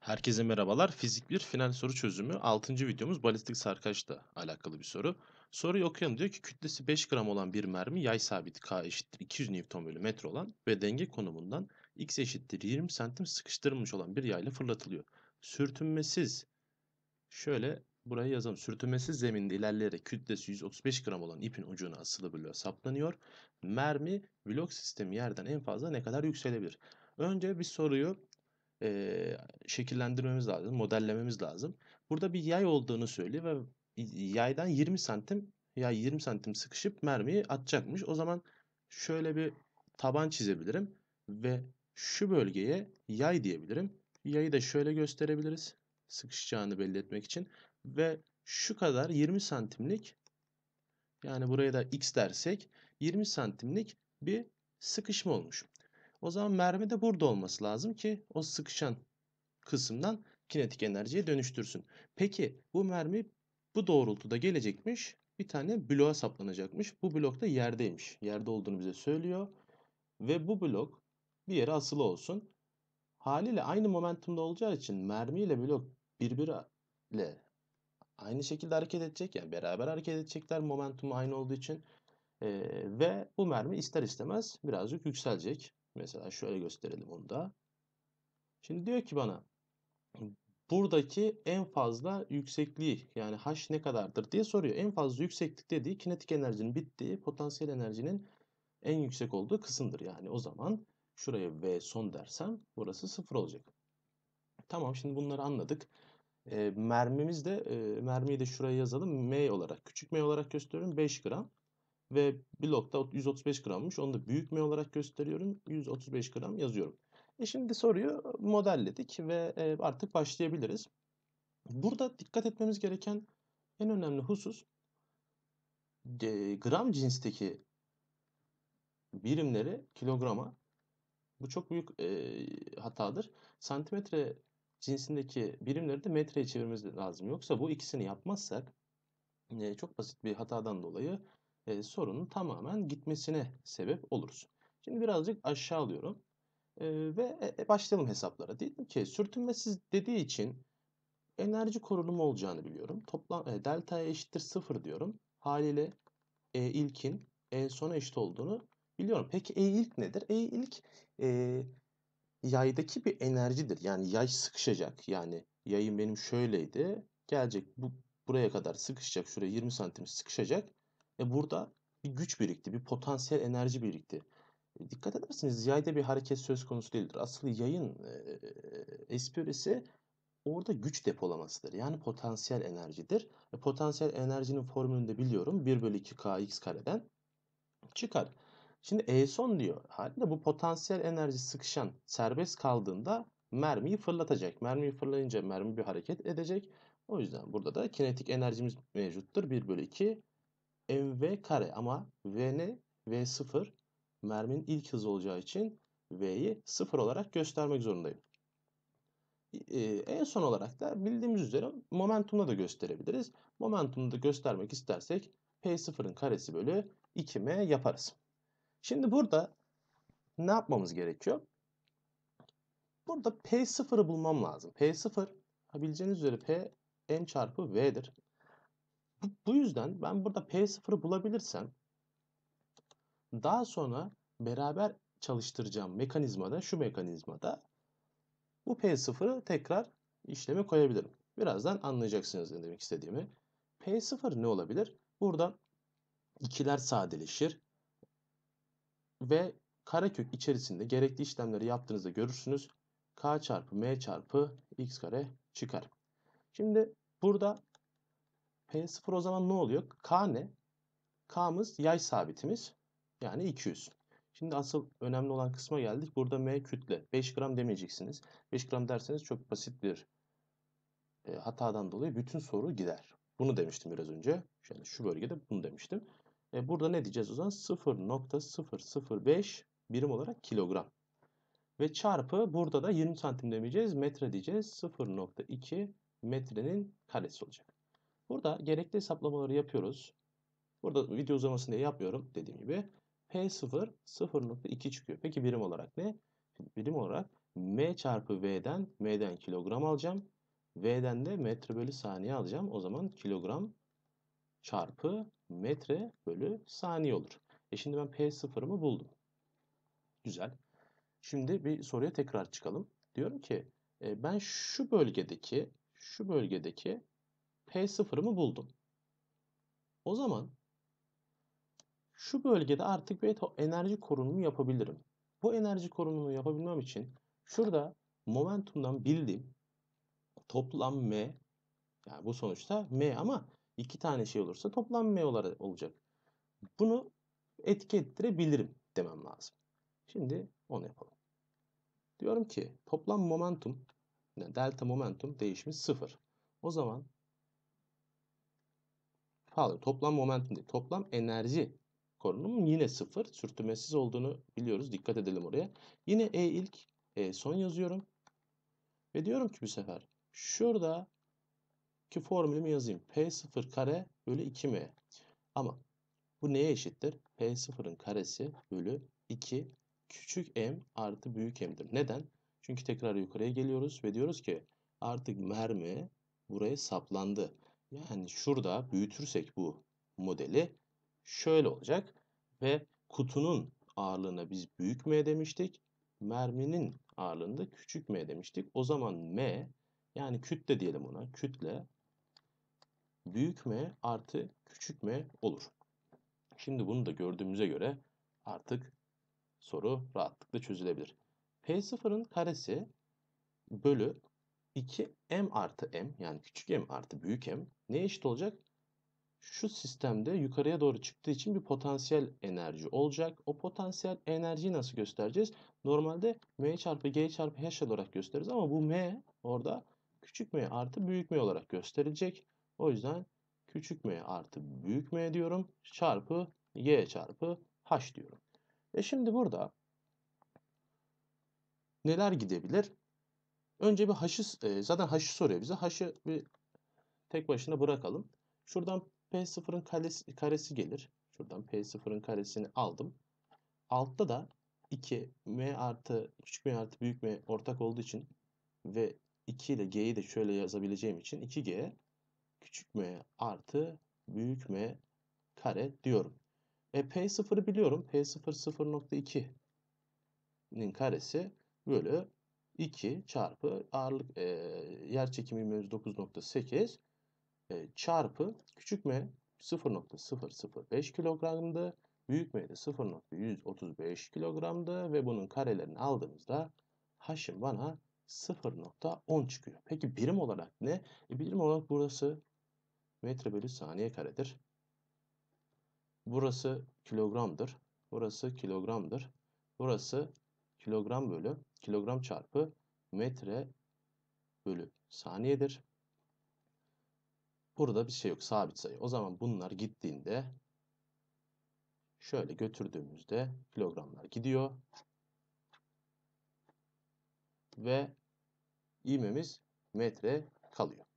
Herkese merhabalar. Fizik bir final soru çözümü 6. videomuz balistik sarkaçla alakalı bir soru. Soruyu okuyalım diyor ki kütlesi 5 gram olan bir mermi yay sabiti K eşittir 200 Newton bölü metre olan ve denge konumundan X eşittir 20 santim sıkıştırılmış olan bir yayla fırlatılıyor. Sürtünmesiz şöyle buraya yazalım. Sürtünmesiz zeminde ilerleyerek kütlesi 135 gram olan ipin ucuna asılı bölüyor saplanıyor. Mermi blok sistemi yerden en fazla ne kadar yükselebilir? Önce bir soruyu e, şekillendirmemiz lazım, modellememiz lazım. Burada bir yay olduğunu söylüyor ve yaydan 20 santim ya 20 santim sıkışıp mermiyi atacakmış. O zaman şöyle bir taban çizebilirim ve şu bölgeye yay diyebilirim. Yayı da şöyle gösterebiliriz sıkışacağını belli etmek için ve şu kadar 20 santimlik yani buraya da x dersek 20 santimlik bir sıkışma olmuş. O zaman mermi de burada olması lazım ki o sıkışan kısımdan kinetik enerjiye dönüştürsün. Peki bu mermi bu doğrultuda gelecekmiş. Bir tane bloğa saplanacakmış. Bu blok da yerdeymiş. Yerde olduğunu bize söylüyor. Ve bu blok bir yere asılı olsun. Haliyle aynı momentumda olacağı için mermi ile blok birbiriyle aynı şekilde hareket edecek. Yani beraber hareket edecekler momentumu aynı olduğu için. Ee, ve bu mermi ister istemez birazcık yükselecek. Mesela şöyle gösterelim onu da. Şimdi diyor ki bana buradaki en fazla yüksekliği yani h ne kadardır diye soruyor. En fazla yükseklik dediği kinetik enerjinin bittiği potansiyel enerjinin en yüksek olduğu kısımdır. Yani o zaman şuraya v son dersem burası sıfır olacak. Tamam şimdi bunları anladık. E, mermimiz de e, mermiyi de şuraya yazalım. M olarak küçük M olarak gösteriyorum 5 gram. Ve blokta 135 grammış. Onu da büyükme olarak gösteriyorum. 135 gram yazıyorum. E şimdi soruyu modelledik ve e, artık başlayabiliriz. Burada dikkat etmemiz gereken en önemli husus e, gram cinsteki birimleri kilograma bu çok büyük e, hatadır. Santimetre cinsindeki birimleri de metreye çevirmemiz lazım. Yoksa bu ikisini yapmazsak çok basit bir hatadan dolayı e, sorunun tamamen gitmesine sebep oluruz. Şimdi birazcık aşağı alıyorum e, ve e, e başlayalım hesaplara. Dedim ki sürtünmesiz dediği için enerji korunumu olacağını biliyorum. Toplam e, delta'ya e eşittir sıfır diyorum. Haliyle e, ilkin en sona eşit olduğunu biliyorum. Peki E ilk nedir? E ilk e, yaydaki bir enerjidir. Yani yay sıkışacak. Yani yayın benim şöyleydi. Gelecek bu buraya kadar sıkışacak. Şuraya 20 santim sıkışacak. E burada bir güç birikti, bir potansiyel enerji birikti. E dikkat edersiniz yayda bir hareket söz konusu değildir. Asıl yayın e, e, esprisi orada güç depolamasıdır. Yani potansiyel enerjidir. E, potansiyel enerjinin formülünü de biliyorum. 1 bölü 2 kx kareden çıkar. Şimdi E son diyor. Halinde bu potansiyel enerji sıkışan serbest kaldığında mermiyi fırlatacak. Mermiyi fırlayınca mermi bir hareket edecek. O yüzden burada da kinetik enerjimiz mevcuttur. 1 bölü 2 mv e, kare ama v ne? v sıfır merminin ilk hızı olacağı için v'yi sıfır olarak göstermek zorundayım. Ee, en son olarak da bildiğimiz üzere momentumla da gösterebiliriz. da göstermek istersek P0'ın karesi bölü 2M yaparız. Şimdi burada ne yapmamız gerekiyor? Burada P0'ı bulmam lazım. P0 bileceğiniz üzere P n çarpı V'dir. Bu, bu yüzden ben burada P0'ı bulabilirsem daha sonra beraber çalıştıracağım mekanizmada, şu mekanizmada bu P0'ı tekrar işlemi koyabilirim. Birazdan anlayacaksınız ne demek istediğimi. P0 ne olabilir? Burada ikiler sadeleşir ve karekök içerisinde gerekli işlemleri yaptığınızda görürsünüz. K çarpı M çarpı X kare çıkar. Şimdi burada P0 o zaman ne oluyor? K ne? K'mız yay sabitimiz. Yani 200. Şimdi asıl önemli olan kısma geldik. Burada M kütle. 5 gram demeyeceksiniz. 5 gram derseniz çok basit bir e, hatadan dolayı bütün soru gider. Bunu demiştim biraz önce. Yani şu bölgede bunu demiştim. E, burada ne diyeceğiz o zaman? 0.005 birim olarak kilogram. Ve çarpı burada da 20 santim demeyeceğiz. Metre diyeceğiz. 0.2 metrenin karesi olacak. Burada gerekli hesaplamaları yapıyoruz. Burada video uzamasını yapmıyorum dediğim gibi. P0 0.2 çıkıyor. Peki birim olarak ne? Birim olarak M çarpı V'den M'den kilogram alacağım. V'den de metre bölü saniye alacağım. O zaman kilogram çarpı metre bölü saniye olur. E şimdi ben P0'ımı buldum. Güzel. Şimdi bir soruya tekrar çıkalım. Diyorum ki e, ben şu bölgedeki şu bölgedeki P0'ımı buldum. O zaman şu bölgede artık bir enerji korunumu yapabilirim. Bu enerji korunumu yapabilmem için şurada momentumdan bildiğim toplam M yani bu sonuçta M ama iki tane şey olursa toplam M olarak olacak. Bunu etki demem lazım. Şimdi onu yapalım. Diyorum ki toplam momentum yani delta momentum değişimi sıfır. O zaman sağlıyor. Toplam momentum değil. Toplam enerji korunumu yine sıfır. Sürtünmesiz olduğunu biliyoruz. Dikkat edelim oraya. Yine E ilk E son yazıyorum. Ve diyorum ki bu sefer şurada ki formülümü yazayım. P0 kare bölü 2m. Ama bu neye eşittir? P0'ın karesi bölü 2 küçük m artı büyük m'dir. Neden? Çünkü tekrar yukarıya geliyoruz ve diyoruz ki artık mermi buraya saplandı. Yani şurada büyütürsek bu modeli şöyle olacak ve kutunun ağırlığına biz büyük M demiştik. Merminin ağırlığında küçük M demiştik. O zaman M yani kütle diyelim ona. Kütle büyük M artı küçük M olur. Şimdi bunu da gördüğümüze göre artık soru rahatlıkla çözülebilir. P0'ın karesi bölü 2m artı m yani küçük m artı büyük m ne eşit olacak? Şu sistemde yukarıya doğru çıktığı için bir potansiyel enerji olacak. O potansiyel enerjiyi nasıl göstereceğiz? Normalde m çarpı g çarpı h olarak gösteririz ama bu m orada küçük m artı büyük m olarak gösterilecek. O yüzden küçük m artı büyük m diyorum çarpı g çarpı h diyorum. E şimdi burada neler gidebilir? Önce bir haşı, e, zaten haşı soruyor bize. Haşı bir tek başına bırakalım. Şuradan P0'ın karesi, karesi gelir. Şuradan P0'ın karesini aldım. Altta da 2 M artı küçük M artı büyük M ortak olduğu için ve 2 ile G'yi de şöyle yazabileceğim için 2G küçük M artı büyük M kare diyorum. E P0'ı biliyorum. P0 0.2'nin karesi bölü 2 çarpı ağırlık e, yer çekimi 9.8 e, çarpı küçük m 0.005 kilogramdı. Büyük m de 0.135 kilogramdı ve bunun karelerini aldığımızda h'im bana 0.10 çıkıyor. Peki birim olarak ne? E, birim olarak burası metre bölü saniye karedir. Burası kilogramdır. Burası kilogramdır. Burası kilogram bölü kilogram çarpı metre bölü saniyedir. Burada bir şey yok. Sabit sayı. O zaman bunlar gittiğinde şöyle götürdüğümüzde kilogramlar gidiyor. Ve ivmemiz metre kalıyor.